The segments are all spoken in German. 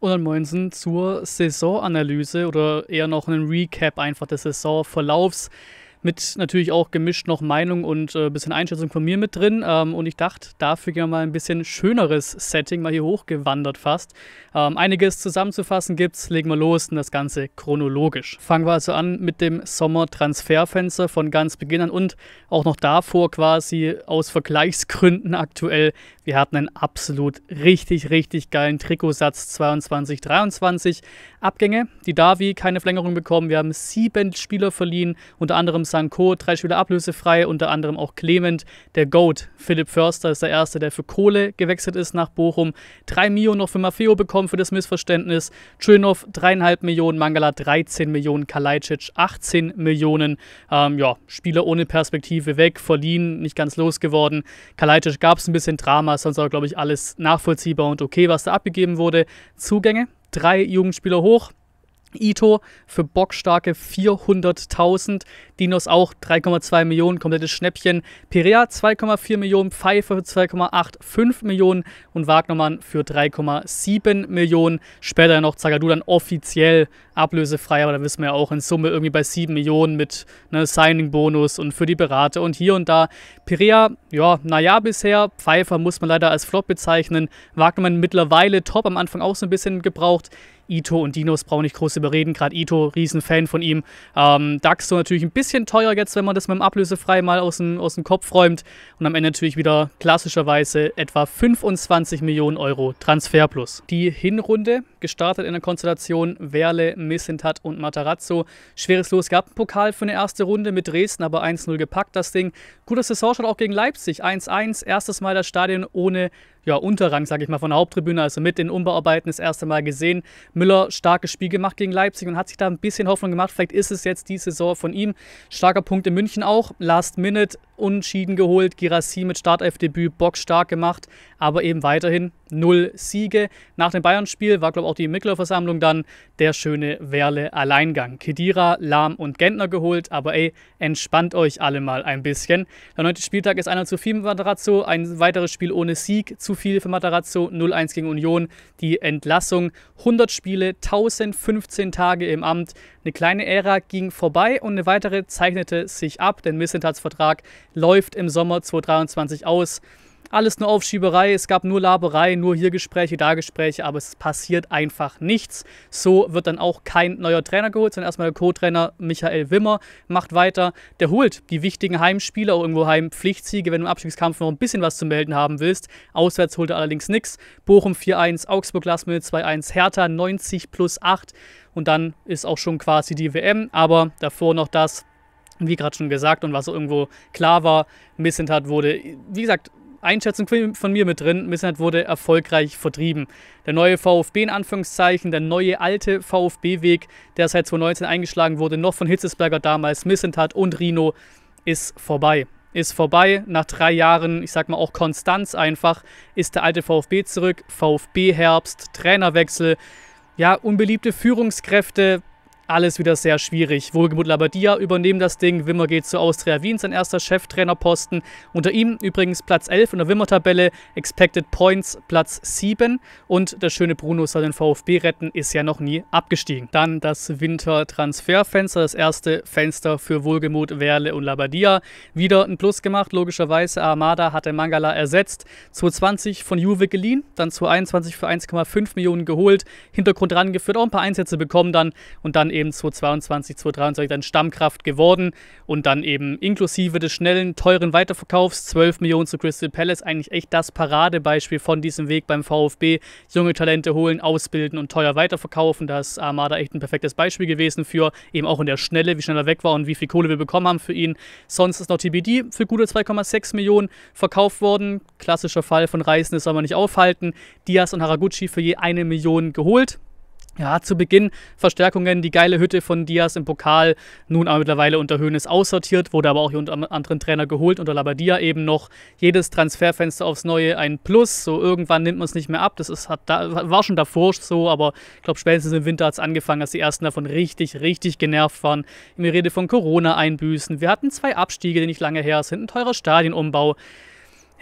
Und dann Moinsen zur Saisonanalyse oder eher noch einen Recap einfach des Saisonverlaufs mit natürlich auch gemischt noch Meinung und ein äh, bisschen Einschätzung von mir mit drin. Ähm, und ich dachte, dafür gehen wir mal ein bisschen schöneres Setting, mal hier hochgewandert fast. Ähm, einiges zusammenzufassen gibt's, legen wir los und das Ganze chronologisch. Fangen wir also an mit dem Sommertransferfenster von ganz Beginn an und auch noch davor quasi aus Vergleichsgründen aktuell. Wir hatten einen absolut richtig, richtig geilen Trikotsatz 22, 23. Abgänge, die Davi keine Verlängerung bekommen. Wir haben sieben Spieler verliehen, unter anderem Sanko, drei Spieler ablösefrei, unter anderem auch Clement, der Goat. Philipp Förster ist der Erste, der für Kohle gewechselt ist nach Bochum. Drei Mio noch für Maffeo bekommen für das Missverständnis. Tschönov dreieinhalb Millionen, Mangala 13 Millionen, Kalajdzic 18 Millionen. Ähm, ja, Spieler ohne Perspektive weg, verliehen, nicht ganz losgeworden. Kalajdzic gab es ein bisschen Drama, sonst aber, glaube ich, alles nachvollziehbar und okay, was da abgegeben wurde. Zugänge, drei Jugendspieler hoch. Ito für bockstarke 400.000, Dinos auch 3,2 Millionen, komplettes Schnäppchen, Perea 2,4 Millionen, Pfeiffer für 2,85 Millionen und Wagnermann für 3,7 Millionen. Später noch Zagadou dann offiziell ablösefrei, aber da wissen wir ja auch in Summe irgendwie bei 7 Millionen mit ne, Signing-Bonus und für die Berater und hier und da. Perea, ja, naja bisher. Pfeiffer muss man leider als Flop bezeichnen. Wagnermann mittlerweile top, am Anfang auch so ein bisschen gebraucht. Ito und Dinos brauchen nicht groß überreden. Gerade Ito, Riesenfan von ihm. Ähm, Daxo natürlich ein bisschen teuer jetzt, wenn man das mit dem Ablösefrei mal aus dem, aus dem Kopf räumt. Und am Ende natürlich wieder klassischerweise etwa 25 Millionen Euro Transferplus. Die Hinrunde gestartet in der Konstellation Werle Messintat und Matarazzo. Schweres Los gab einen Pokal für eine erste Runde mit Dresden, aber 1-0 gepackt das Ding. Guter Saisonstart auch gegen Leipzig, 1-1, erstes Mal das Stadion ohne ja, Unterrang, sage ich mal, von der Haupttribüne, also mit den Umbauarbeiten das erste Mal gesehen. Müller starkes Spiel gemacht gegen Leipzig und hat sich da ein bisschen Hoffnung gemacht. Vielleicht ist es jetzt die Saison von ihm. Starker Punkt in München auch. Last Minute unentschieden geholt. Girassi mit Startelf-Debüt, Bock stark gemacht, aber eben weiterhin null Siege. Nach dem Bayern-Spiel war, glaube ich, auch die Mittlerversammlung dann der schöne Werle-Alleingang. Kedira, Lahm und Gentner geholt, aber ey, entspannt euch alle mal ein bisschen. Der neunte Spieltag ist einer zu viel im Quadratzo, ein weiteres Spiel ohne Sieg. Zu zu viel für Matarazzo, 0-1 gegen Union, die Entlassung. 100 Spiele, 1015 Tage im Amt. Eine kleine Ära ging vorbei und eine weitere zeichnete sich ab, denn Missentats Vertrag läuft im Sommer 2023 aus. Alles nur Aufschieberei, es gab nur Laberei, nur hier Gespräche, da Gespräche, aber es passiert einfach nichts. So wird dann auch kein neuer Trainer geholt, sondern erstmal der Co-Trainer Michael Wimmer macht weiter. Der holt die wichtigen Heimspiele, auch irgendwo Heimpflichtsiege, wenn du im Abstiegskampf noch ein bisschen was zu melden haben willst. Auswärts holt er allerdings nichts. Bochum 4-1, Augsburg Last 2-1, Hertha 90 plus 8 und dann ist auch schon quasi die WM, aber davor noch das wie gerade schon gesagt und was irgendwo klar war, Missentat wurde. Wie gesagt, Einschätzung von mir mit drin, Missnat wurde erfolgreich vertrieben. Der neue VfB in Anführungszeichen, der neue alte VfB-Weg, der seit 2019 eingeschlagen wurde, noch von Hitzesberger damals, Missentat und Rino, ist vorbei. Ist vorbei. Nach drei Jahren, ich sag mal auch Konstanz einfach, ist der alte VfB zurück. VfB-Herbst, Trainerwechsel, ja, unbeliebte Führungskräfte, alles wieder sehr schwierig. Wohlgemut Labadia übernehmen das Ding, Wimmer geht zu Austria Wien, sein erster Cheftrainerposten. Unter ihm übrigens Platz 11 in der Wimmer-Tabelle, Expected Points Platz 7 und der schöne Bruno soll den VfB retten, ist ja noch nie abgestiegen. Dann das winter Wintertransferfenster, das erste Fenster für Wohlgemut, Werle und Labadia. Wieder ein Plus gemacht, logischerweise. Armada hatte Mangala ersetzt, 220 von Juve geliehen, dann 221 für 1,5 Millionen geholt, Hintergrund rangeführt, auch ein paar Einsätze bekommen dann und dann eben eben 2022, 2023 dann Stammkraft geworden und dann eben inklusive des schnellen, teuren Weiterverkaufs 12 Millionen zu Crystal Palace, eigentlich echt das Paradebeispiel von diesem Weg beim VfB. Junge Talente holen, ausbilden und teuer weiterverkaufen. Da ist Armada echt ein perfektes Beispiel gewesen für eben auch in der Schnelle, wie schnell er weg war und wie viel Kohle wir bekommen haben für ihn. Sonst ist noch TBD für gute 2,6 Millionen verkauft worden. Klassischer Fall von Reisen, das soll man nicht aufhalten. Diaz und Haraguchi für je eine Million geholt. Ja, zu Beginn Verstärkungen, die geile Hütte von Diaz im Pokal, nun aber mittlerweile unter Höhnes aussortiert, wurde aber auch unter anderen Trainer geholt, unter Labadia eben noch. Jedes Transferfenster aufs Neue ein Plus, so irgendwann nimmt man es nicht mehr ab, das ist, hat war schon davor so, aber ich glaube spätestens im Winter hat es angefangen, dass die Ersten davon richtig, richtig genervt waren. Mir Rede von Corona-Einbüßen, wir hatten zwei Abstiege, die nicht lange her sind, ein teurer Stadionumbau.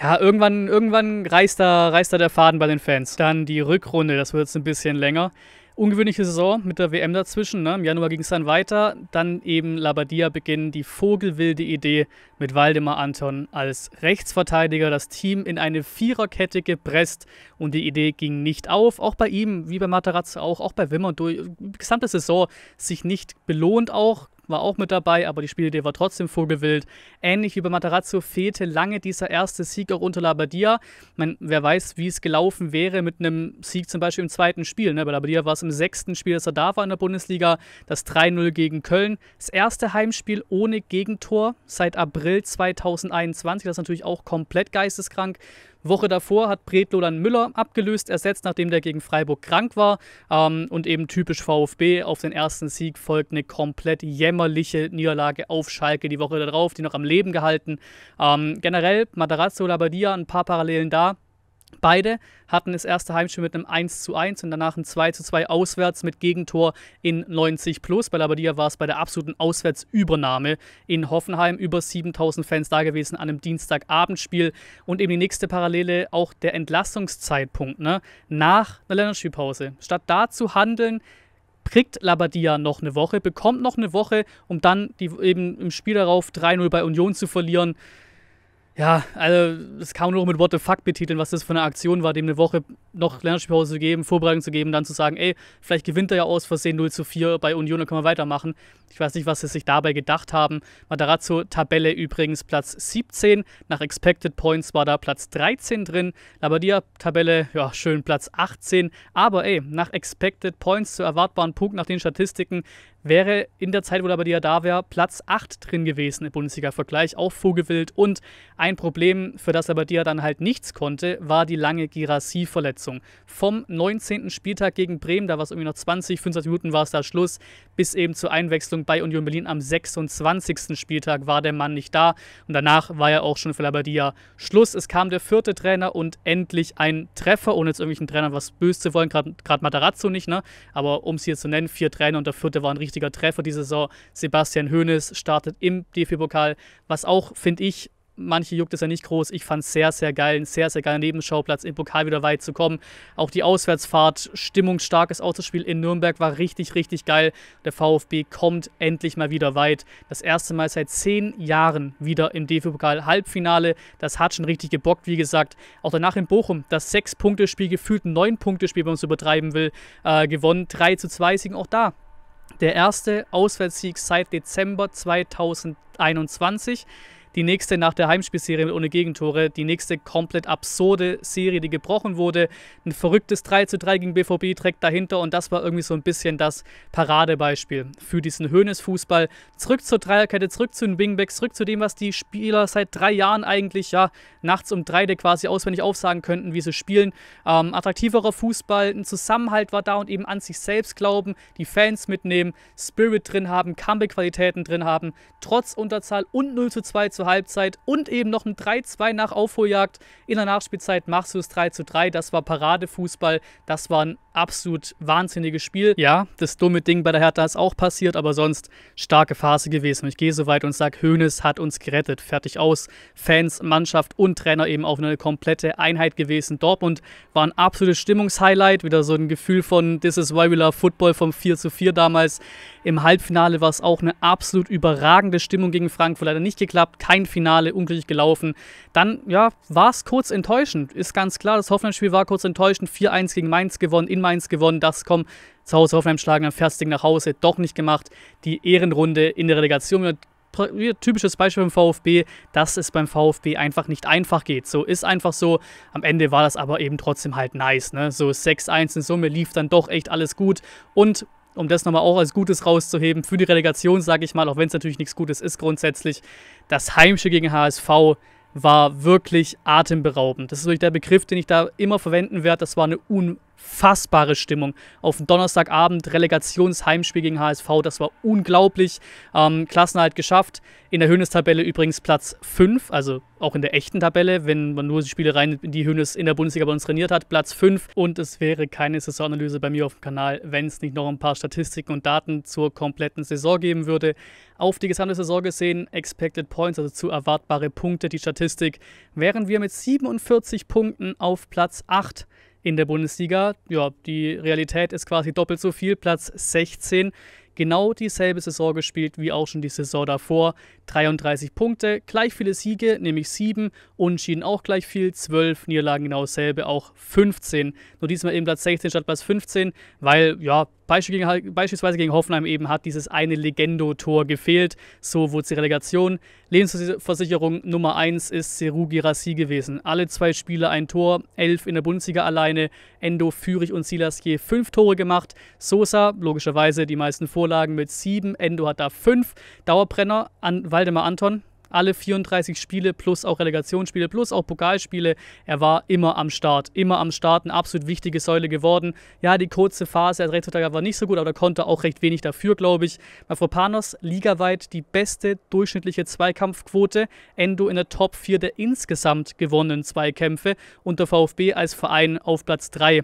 Ja, irgendwann, irgendwann reißt da, reißt da der Faden bei den Fans. Dann die Rückrunde, das wird jetzt ein bisschen länger ungewöhnliche Saison mit der WM dazwischen. Ne? Im Januar ging es dann weiter. Dann eben Labadia beginnen die vogelwilde Idee mit Waldemar Anton als Rechtsverteidiger das Team in eine Viererkette gepresst und die Idee ging nicht auf. Auch bei ihm, wie bei Matarazzo auch, auch bei Wimmer, durch die gesamte Saison sich nicht belohnt auch war auch mit dabei, aber die Spielidee war trotzdem vogelwild. Ähnlich wie bei Matarazzo fehlte lange dieser erste Sieg auch unter Labadia. wer weiß, wie es gelaufen wäre mit einem Sieg zum Beispiel im zweiten Spiel. Ne? Bei Labadia war es im sechsten Spiel, dass er da war in der Bundesliga, das 3-0 gegen Köln. Das erste Heimspiel ohne Gegentor seit April 2021, das ist natürlich auch komplett geisteskrank. Woche davor hat Bredlo dann Müller abgelöst, ersetzt, nachdem der gegen Freiburg krank war. Ähm, und eben typisch VfB, auf den ersten Sieg folgt eine komplett jämmerliche Niederlage auf Schalke die Woche darauf, die noch am Leben gehalten. Ähm, generell Matarazzo, Labadia, ein paar Parallelen da. Beide hatten das erste Heimspiel mit einem 1 zu 1 und danach ein 2 zu 2 auswärts mit Gegentor in 90 plus. Bei Labadia war es bei der absoluten Auswärtsübernahme in Hoffenheim. Über 7000 Fans da gewesen an einem Dienstagabendspiel. Und eben die nächste Parallele auch der Entlassungszeitpunkt ne? nach der Länderspielpause. Statt da zu handeln, kriegt Labadia noch eine Woche, bekommt noch eine Woche, um dann die, eben im Spiel darauf 3-0 bei Union zu verlieren. Ja, also das kann man nur mit What the fuck betiteln, was das für eine Aktion war, dem eine Woche noch Länderspielpause zu geben, Vorbereitung zu geben, dann zu sagen, ey, vielleicht gewinnt er ja aus Versehen 0 zu 4 bei Union, dann können wir weitermachen. Ich weiß nicht, was sie sich dabei gedacht haben. Matarazzo, Tabelle übrigens Platz 17, nach Expected Points war da Platz 13 drin. Labadia, Tabelle, ja, schön Platz 18. Aber ey, nach Expected Points zu erwartbaren Punkten, nach den Statistiken, wäre in der Zeit, wo Labadia da wäre, Platz 8 drin gewesen im Bundesliga-Vergleich, auch Vogelwild. Und ein Problem, für das Labadia dann halt nichts konnte, war die lange Girassi-Verletzung. Vom 19. Spieltag gegen Bremen, da war es irgendwie noch 20, 25 Minuten war es da Schluss, bis eben zur Einwechslung bei Union Berlin am 26. Spieltag war der Mann nicht da. Und danach war ja auch schon für Labadia Schluss. Es kam der vierte Trainer und endlich ein Treffer, ohne jetzt irgendwelchen Trainern was böse zu wollen, gerade Matarazzo nicht, ne? aber um es hier zu nennen, vier Trainer und der vierte war ein richtig wichtiger Treffer diese Saison. Sebastian Hoeneß startet im DFB-Pokal, was auch, finde ich, manche juckt es ja nicht groß. Ich fand es sehr, sehr geil, ein sehr, sehr geiler Nebenschauplatz, im Pokal wieder weit zu kommen. Auch die Auswärtsfahrt, stimmungsstarkes Autospiel in Nürnberg war richtig, richtig geil. Der VfB kommt endlich mal wieder weit. Das erste Mal seit zehn Jahren wieder im DFB-Pokal Halbfinale. Das hat schon richtig gebockt, wie gesagt. Auch danach in Bochum, das Sechs-Punkte-Spiel, gefühlt ein Neun-Punkte-Spiel, wenn man es übertreiben will, äh, gewonnen. 3 zu 2 Siegen auch da. Der erste Auswärtssieg seit Dezember 2021 die nächste nach der Heimspielserie ohne Gegentore, die nächste komplett absurde Serie, die gebrochen wurde, ein verrücktes 3:3 gegen BVB trägt dahinter und das war irgendwie so ein bisschen das Paradebeispiel für diesen Höhnes-Fußball. Zurück zur Dreierkette, zurück zu den Wingbacks, zurück zu dem, was die Spieler seit drei Jahren eigentlich ja nachts um drei quasi auswendig aufsagen könnten, wie sie spielen. Ähm, attraktiverer Fußball, ein Zusammenhalt war da und eben an sich selbst glauben, die Fans mitnehmen, Spirit drin haben, Comeback-Qualitäten drin haben, trotz Unterzahl und 0 zu 2 zur Halbzeit und eben noch ein 3-2 nach Aufholjagd. In der Nachspielzeit machst du es 3-3. Das war Paradefußball. Das waren absolut wahnsinniges Spiel. Ja, das dumme Ding bei der Hertha ist auch passiert, aber sonst starke Phase gewesen. Und ich gehe so weit und sage, Hoeneß hat uns gerettet. Fertig aus. Fans, Mannschaft und Trainer eben auch eine komplette Einheit gewesen. Dortmund war ein absolutes Stimmungshighlight. Wieder so ein Gefühl von This is why we love Football vom 4 zu 4 damals. Im Halbfinale war es auch eine absolut überragende Stimmung gegen Frankfurt. Leider nicht geklappt. Kein Finale, unglücklich gelaufen. Dann, ja, war es kurz enttäuschend. Ist ganz klar, das Hoffnungsspiel war kurz enttäuschend. 4-1 gegen Mainz gewonnen in Mainz Mainz gewonnen, das kommt Zu Hause Hoffenheim schlagen, dann fährst du nach Hause, doch nicht gemacht. Die Ehrenrunde in der Relegation typisches Beispiel beim VfB, dass es beim VfB einfach nicht einfach geht. So ist einfach so. Am Ende war das aber eben trotzdem halt nice. Ne? So 6-1 in Summe lief dann doch echt alles gut. Und um das nochmal auch als Gutes rauszuheben, für die Relegation sage ich mal, auch wenn es natürlich nichts Gutes ist grundsätzlich, das Heimspiel gegen HSV war wirklich atemberaubend. Das ist wirklich der Begriff, den ich da immer verwenden werde. Das war eine un unfassbare Stimmung. Auf Donnerstagabend Relegationsheimspiel gegen HSV, das war unglaublich. Ähm, Klassenhalt geschafft. In der Hönes-Tabelle übrigens Platz 5, also auch in der echten Tabelle, wenn man nur die Spiele rein, die Hönes in der Bundesliga bei uns trainiert hat, Platz 5. Und es wäre keine Saisonanalyse bei mir auf dem Kanal, wenn es nicht noch ein paar Statistiken und Daten zur kompletten Saison geben würde. Auf die gesamte Saison gesehen, Expected Points, also zu erwartbare Punkte, die Statistik, wären wir mit 47 Punkten auf Platz 8 in der Bundesliga. Ja, die Realität ist quasi doppelt so viel, Platz 16. Genau dieselbe Saison gespielt wie auch schon die Saison davor. 33 Punkte, gleich viele Siege, nämlich 7, Unentschieden auch gleich viel, 12 Niederlagen genau dasselbe, auch 15. Nur diesmal eben Platz 16 statt Platz 15, weil ja, Beispielsweise gegen Hoffenheim eben hat dieses eine Legendo-Tor gefehlt. So wurde die Relegation. Lebensversicherung Nummer 1 ist Seru Girassi gewesen. Alle zwei Spiele ein Tor, elf in der Bundesliga alleine. Endo, Führig und Silas je fünf Tore gemacht. Sosa, logischerweise die meisten Vorlagen mit sieben. Endo hat da fünf. Dauerbrenner an Waldemar Anton, alle 34 Spiele plus auch Relegationsspiele plus auch Pokalspiele. Er war immer am Start, immer am Start, eine absolut wichtige Säule geworden. Ja, die kurze Phase als Rechtsverteidiger war nicht so gut, aber da konnte auch recht wenig dafür, glaube ich. Mafropanos ligaweit die beste durchschnittliche Zweikampfquote. Endo in der Top 4 der insgesamt gewonnenen Zweikämpfe und der VfB als Verein auf Platz 3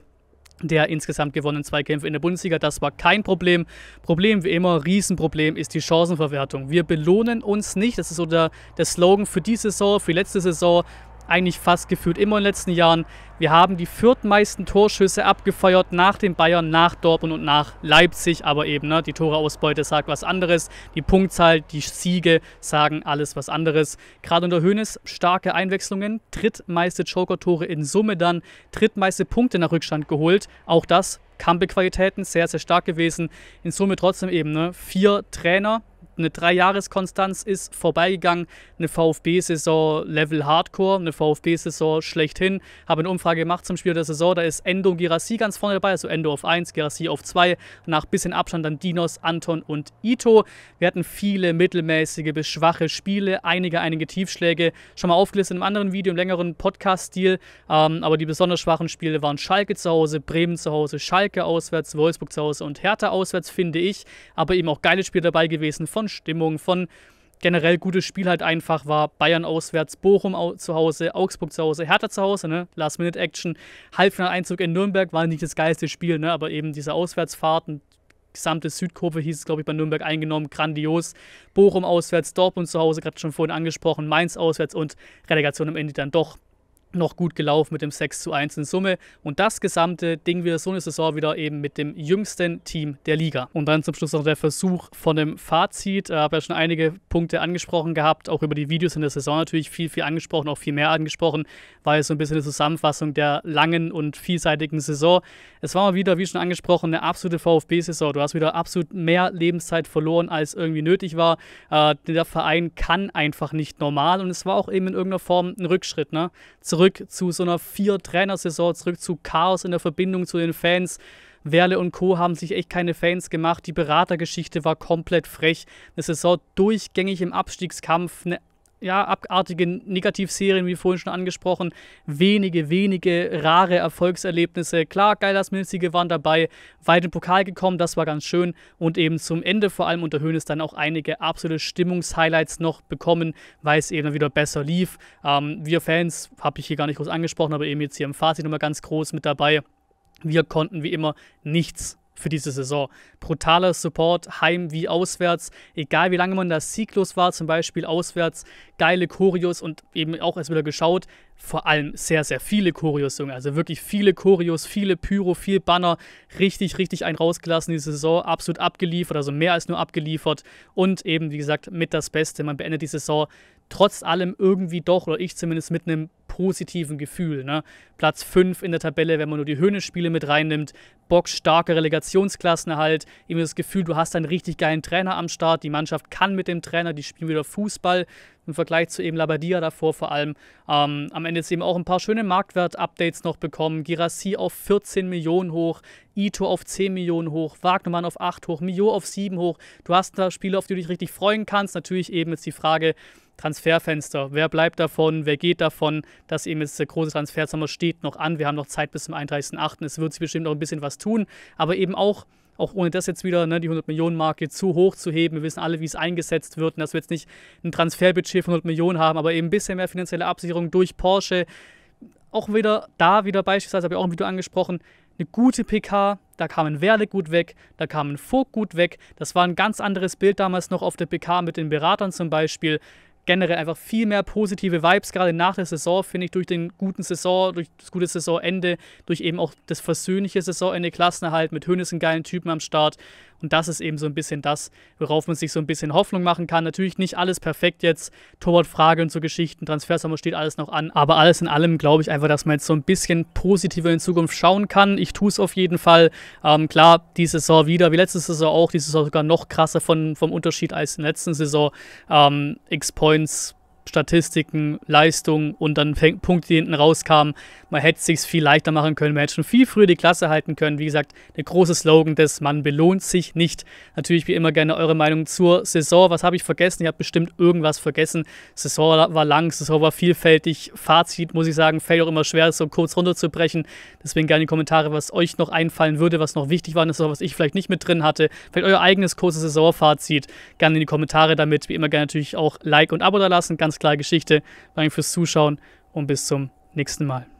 der insgesamt gewonnenen zwei Kämpfe in der Bundesliga. Das war kein Problem. Problem wie immer, Riesenproblem ist die Chancenverwertung. Wir belohnen uns nicht. Das ist so der, der Slogan für die Saison, für die letzte Saison eigentlich fast gefühlt immer in den letzten Jahren. Wir haben die viertmeisten Torschüsse abgefeuert nach den Bayern, nach Dortmund und nach Leipzig. Aber eben, ne, die Toreausbeute sagt was anderes. Die Punktzahl, die Siege sagen alles was anderes. Gerade unter Hoeneß starke Einwechslungen. Drittmeiste Joker-Tore in Summe dann. Drittmeiste Punkte nach Rückstand geholt. Auch das comeback sehr, sehr stark gewesen. In Summe trotzdem eben ne, vier Trainer, eine Dreijahreskonstanz ist vorbeigegangen. Eine VfB-Saison Level Hardcore, eine VfB-Saison schlechthin. Habe eine Umfrage gemacht zum Spiel der Saison. Da ist Endo Girassi ganz vorne dabei, also Endo auf 1, Girassi auf 2. Nach bisschen Abstand dann Dinos, Anton und Ito. Wir hatten viele mittelmäßige bis schwache Spiele, einige, einige Tiefschläge. Schon mal aufgelistet in einem anderen Video, im längeren Podcast-Stil. Ähm, aber die besonders schwachen Spiele waren Schalke zu Hause, Bremen zu Hause, Schalke auswärts, Wolfsburg zu Hause und Hertha auswärts, finde ich. Aber eben auch geile Spiele dabei gewesen von von Stimmung, von generell gutes Spiel halt einfach war. Bayern auswärts, Bochum au zu Hause, Augsburg zu Hause, Hertha zu Hause, ne? Last-Minute-Action. Halbfinaleinzug in Nürnberg war nicht das geilste Spiel, ne? Aber eben diese Auswärtsfahrten, gesamte Südkurve hieß es, glaube ich, bei Nürnberg eingenommen, grandios. Bochum auswärts, Dortmund zu Hause, gerade schon vorhin angesprochen, Mainz auswärts und Relegation am Ende dann doch noch gut gelaufen mit dem 6 zu 1 in Summe. Und das gesamte Ding wieder so eine Saison wieder eben mit dem jüngsten Team der Liga. Und dann zum Schluss noch der Versuch von dem Fazit. Ich äh, habe ja schon einige Punkte angesprochen gehabt, auch über die Videos in der Saison natürlich viel, viel angesprochen, auch viel mehr angesprochen, weil es so ein bisschen eine Zusammenfassung der langen und vielseitigen Saison. Es war mal wieder, wie schon angesprochen, eine absolute VfB-Saison. Du hast wieder absolut mehr Lebenszeit verloren, als irgendwie nötig war. Äh, der Verein kann einfach nicht normal und es war auch eben in irgendeiner Form ein Rückschritt, ne? Zurück zurück zu so einer Vier-Trainer-Saison, zurück zu Chaos in der Verbindung zu den Fans. Werle und Co. haben sich echt keine Fans gemacht. Die Beratergeschichte war komplett frech. Eine Saison durchgängig im Abstiegskampf, eine ja, abartige Negativserien, wie vorhin schon angesprochen, wenige, wenige rare Erfolgserlebnisse. Klar, Geilers Minzige waren dabei, weit im Pokal gekommen, das war ganz schön. Und eben zum Ende, vor allem unter Höhnes, dann auch einige absolute Stimmungshighlights noch bekommen, weil es eben wieder besser lief. Ähm, wir Fans, habe ich hier gar nicht groß angesprochen, aber eben jetzt hier im Fazit nochmal ganz groß mit dabei. Wir konnten wie immer nichts für diese Saison. Brutaler Support, heim wie auswärts, egal wie lange man da sieglos war, zum Beispiel auswärts, geile Chorios und eben auch erst wieder geschaut, vor allem sehr, sehr viele Chorios, Junge. Also wirklich viele Chorios, viele Pyro, viel Banner, richtig, richtig einen rausgelassen diese Saison, absolut abgeliefert, also mehr als nur abgeliefert und eben, wie gesagt, mit das Beste. Man beendet die Saison trotz allem irgendwie doch, oder ich zumindest mit einem positiven Gefühl. Ne? Platz 5 in der Tabelle, wenn man nur die Höhnespiele mit reinnimmt, Relegationsklassen Relegationsklassenerhalt, eben das Gefühl, du hast einen richtig geilen Trainer am Start, die Mannschaft kann mit dem Trainer, die spielen wieder Fußball im Vergleich zu eben Labadia davor vor allem. Ähm, am Ende ist eben auch ein paar schöne Marktwert-Updates noch bekommen. Girassi auf 14 Millionen hoch, Ito auf 10 Millionen hoch, Wagnermann auf 8 hoch, Mio auf 7 hoch. Du hast da Spiele, auf die du dich richtig freuen kannst. Natürlich eben jetzt die Frage, Transferfenster. Wer bleibt davon? Wer geht davon? Dass eben jetzt der große Transfersommer steht noch an. Wir haben noch Zeit bis zum 31.8. Es wird sich bestimmt noch ein bisschen was tun. Aber eben auch, auch ohne das jetzt wieder, ne, die 100-Millionen-Marke zu hoch zu heben. Wir wissen alle, wie es eingesetzt wird und dass wir jetzt nicht ein Transferbudget von 100 Millionen haben, aber eben ein bisschen mehr finanzielle Absicherung durch Porsche. Auch wieder da, wieder beispielsweise, habe ich auch im Video angesprochen, eine gute PK. Da kamen Werle gut weg, da kamen Vogt gut weg. Das war ein ganz anderes Bild damals noch auf der PK mit den Beratern zum Beispiel generell einfach viel mehr positive Vibes, gerade nach der Saison, finde ich, durch den guten Saison, durch das gute Saisonende, durch eben auch das versöhnliche Saisonende, Klassenerhalt mit Hönes einen geilen Typen am Start und das ist eben so ein bisschen das, worauf man sich so ein bisschen Hoffnung machen kann. Natürlich nicht alles perfekt jetzt, Torwartfrage und so Geschichten, Transfersommer steht alles noch an, aber alles in allem glaube ich einfach, dass man jetzt so ein bisschen positiver in Zukunft schauen kann. Ich tue es auf jeden Fall. Ähm, klar, die Saison wieder, wie letzte Saison auch, die Saison sogar noch krasser von, vom Unterschied als in der letzten Saison. Ähm, X-Points Statistiken, Leistung und dann Punkte, die hinten rauskamen. Man hätte es sich viel leichter machen können, man hätte schon viel früher die Klasse halten können. Wie gesagt, der große Slogan des Man belohnt sich nicht. Natürlich wie immer gerne eure Meinung zur Saison. Was habe ich vergessen? Ihr habt bestimmt irgendwas vergessen. Saison war lang, Saison war vielfältig. Fazit, muss ich sagen, fällt auch immer schwer, so kurz runterzubrechen. Deswegen gerne in die Kommentare, was euch noch einfallen würde, was noch wichtig war was ich vielleicht nicht mit drin hatte. Vielleicht euer eigenes kurzes Saisonfazit. Gerne in die Kommentare damit. Wie immer gerne natürlich auch Like und Abo da lassen. Ganz ganz klar Geschichte. Danke fürs Zuschauen und bis zum nächsten Mal.